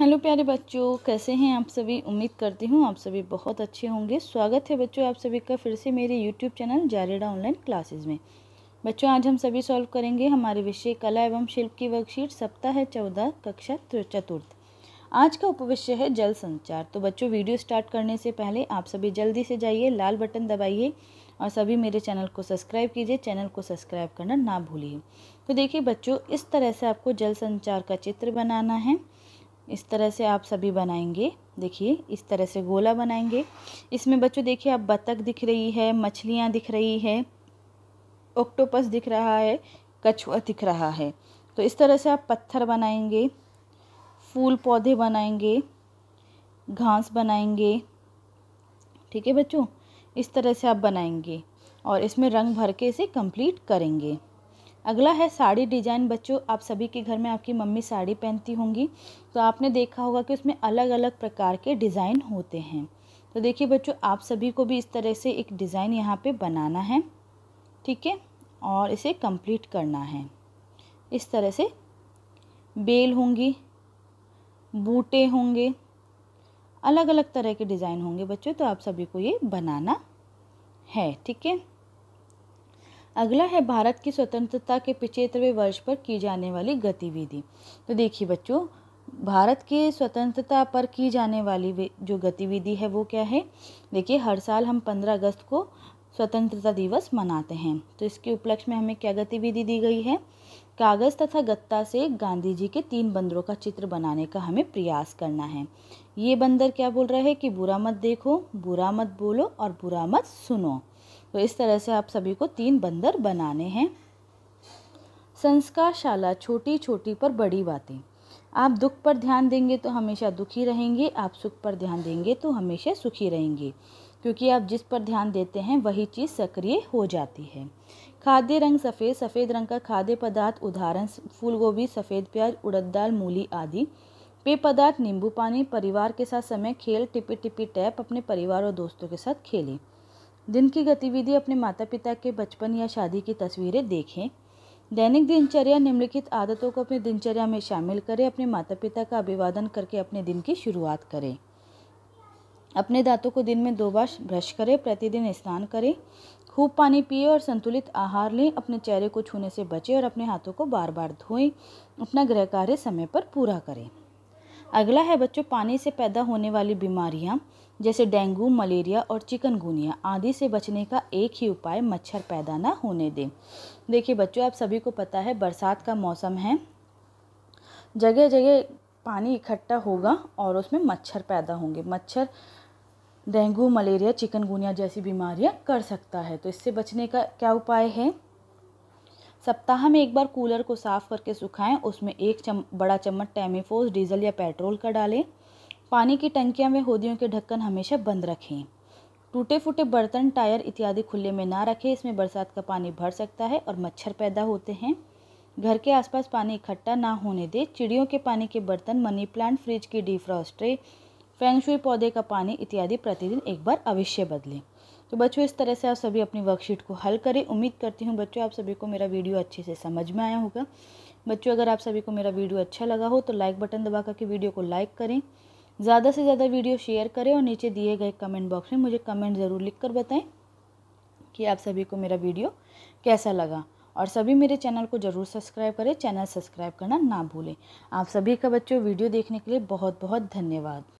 hello प्यारे बच्चों कैसे हैं आप सभी उम्मीद करती हूँ आप सभी बहुत अच्छे होंगे स्वागत है बच्चों आप सभी का फिर से मेरे यूट्यूब चैनल जारेडा ऑनलाइन क्लासेस में बच्चों आज हम सभी सॉल्व करेंगे हमारे विषय कला एवं शिल्प की वर्कशीट सप्ताह है चौदह कक्षा चतुर्थ आज का उपविषय है जल संचार तो बच्चों वीडियो स्टार्ट करने से पहले आप सभी जल्दी से जाइए लाल बटन दबाइए और सभी मेरे चैनल को सब्सक्राइब कीजिए चैनल को सब्सक्राइब करना ना भूलिए तो देखिए बच्चों इस तरह से आपको जल संचार का चित्र बनाना है इस तरह से आप सभी बनाएंगे देखिए इस तरह से गोला बनाएंगे इसमें बच्चों देखिए आप बतख दिख रही है मछलियाँ दिख रही है ऑक्टोपस दिख रहा है कछुआ दिख रहा है तो इस तरह से आप पत्थर बनाएंगे फूल पौधे बनाएंगे घास बनाएंगे ठीक है बच्चों इस तरह से आप बनाएंगे और इसमें रंग भर के इसे कंप्लीट करेंगे अगला है साड़ी डिजाइन बच्चों आप सभी के घर में आपकी मम्मी साड़ी पहनती होंगी तो आपने देखा होगा कि उसमें अलग अलग प्रकार के डिज़ाइन होते हैं तो देखिए बच्चों आप सभी को भी इस तरह से एक डिज़ाइन यहाँ पे बनाना है ठीक है और इसे कंप्लीट करना है इस तरह से बेल होंगी बूटे होंगे अलग अलग तरह के डिज़ाइन होंगे बच्चों तो आप सभी को ये बनाना है ठीक है अगला है भारत की स्वतंत्रता के पिछहत्तरवें वर्ष पर की जाने वाली गतिविधि तो देखिए बच्चों भारत के स्वतंत्रता पर की जाने वाली जो गतिविधि है वो क्या है देखिए हर साल हम पंद्रह अगस्त को स्वतंत्रता दिवस मनाते हैं तो इसके उपलक्ष्य में हमें क्या गतिविधि दी गई है कागज़ तथा गत्ता से गांधी जी के तीन बंदरों का चित्र बनाने का हमें प्रयास करना है ये बंदर क्या बोल रहे हैं कि बुरा मत देखो बुरा मत बोलो और बुरा मत सुनो तो इस तरह से आप सभी को तीन बंदर बनाने हैं संस्कार शाला छोटी छोटी पर बड़ी बातें आप दुख पर ध्यान देंगे तो हमेशा दुखी रहेंगे आप सुख पर ध्यान देंगे तो हमेशा सुखी रहेंगे क्योंकि आप जिस पर ध्यान देते हैं वही चीज़ सक्रिय हो जाती है खाद्य रंग सफ़ेद सफ़ेद रंग का खाद्य पदार्थ उदाहरण फूल गोभी सफ़ेद प्याज उड़द दाल मूली आदि पेय पदार्थ नींबू पानी परिवार के साथ समय खेल टिपी टिपी टैप अपने परिवार और दोस्तों के साथ खेलें दिन की गतिविधि अपने माता पिता के बचपन या शादी की तस्वीरें देखें दैनिक दिनचर्या निम्नलिखित आदतों को अपनी दिनचर्या में शामिल करें अपने माता पिता का अभिवादन करके अपने दिन की शुरुआत करें अपने दांतों को दिन में दो बार ब्रश करें प्रतिदिन स्नान करें खूब पानी पिए और संतुलित आहार लें अपने चेहरे को छूने से बचें और अपने हाथों को बार बार धोएं अपना गृह कार्य समय पर पूरा करें अगला है बच्चों पानी से पैदा होने वाली बीमारियाँ जैसे डेंगू मलेरिया और चिकनगुनिया आदि से बचने का एक ही उपाय मच्छर पैदा ना होने दें देखिए बच्चों आप सभी को पता है बरसात का मौसम है जगह जगह पानी इकट्ठा होगा और उसमें मच्छर पैदा होंगे मच्छर डेंगू मलेरिया चिकनगुनिया जैसी बीमारियां कर सकता है तो इससे बचने का क्या उपाय है सप्ताह में एक बार कूलर को साफ़ करके सुखाएं उसमें एक चम बड़ा चम्मच टैमीफोस डीजल या पेट्रोल का डालें पानी की टंकियां में होदियों के ढक्कन हमेशा बंद रखें टूटे फूटे बर्तन टायर इत्यादि खुले में ना रखें इसमें बरसात का पानी भर सकता है और मच्छर पैदा होते हैं घर के आसपास पानी इकट्ठा ना होने दें चिड़ियों के पानी के बर्तन मनी प्लांट फ्रिज की डिफ्रॉस्ट्रे फेंगशुई पौधे का पानी इत्यादि प्रतिदिन एक बार अवश्य बदलें तो बच्चों इस तरह से आप सभी अपनी वर्कशीट को हल करें उम्मीद करती हूँ बच्चों आप सभी को मेरा वीडियो अच्छे से समझ में आया होगा बच्चों अगर आप सभी को मेरा वीडियो अच्छा लगा हो तो लाइक बटन दबा करके वीडियो को लाइक करें ज़्यादा से ज़्यादा वीडियो शेयर करें और नीचे दिए गए कमेंट बॉक्स में मुझे कमेंट ज़रूर लिख कर बताएं कि आप सभी को मेरा वीडियो कैसा लगा और सभी मेरे चैनल को ज़रूर सब्सक्राइब करें चैनल सब्सक्राइब करना ना भूलें आप सभी का बच्चों वीडियो देखने के लिए बहुत बहुत धन्यवाद